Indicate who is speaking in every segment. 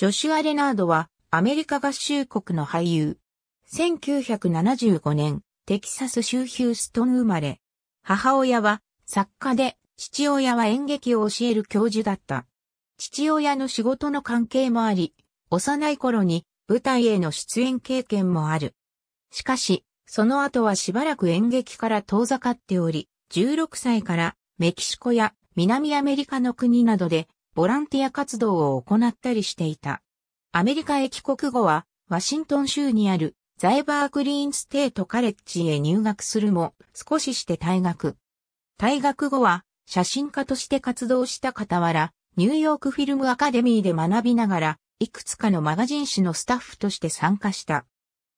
Speaker 1: ジョシュア・レナードは、アメリカ合衆国の俳優。1975年、テキサス州ヒューストン生まれ。母親は、作家で、父親は演劇を教える教授だった。父親の仕事の関係もあり、幼い頃に舞台への出演経験もある。しかし、その後はしばらく演劇から遠ざかっており、16歳からメキシコや南アメリカの国などでボランティア活動を行ったりしていた。アメリカへ帰国後は、ワシントン州にあるザイバークリーンステートカレッジへ入学するも、少しして退学。退学後は、写真家として活動した傍ら、ニューヨークフィルムアカデミーで学びながら、いくつかのマガジン誌のスタッフとして参加した。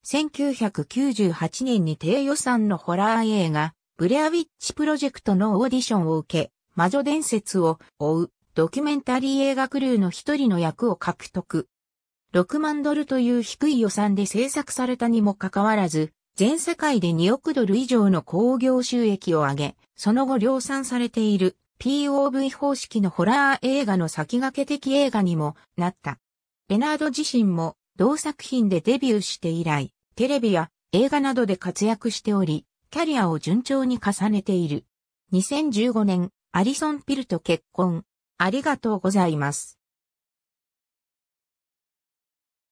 Speaker 1: 1998年に低予算のホラー映画、ブレアウィッチプロジェクトのオーディションを受け、魔女伝説を追うドキュメンタリー映画クルーの一人の役を獲得。6万ドルという低い予算で制作されたにもかかわらず、全世界で2億ドル以上の興行収益を上げ、その後量産されている POV 方式のホラー映画の先駆け的映画にもなった。レナード自身も同作品でデビューして以来、テレビや映画などで活躍しており、キャリアを順調に重ねている。2015年、アリソン・ピルと結婚。ありがとうございます。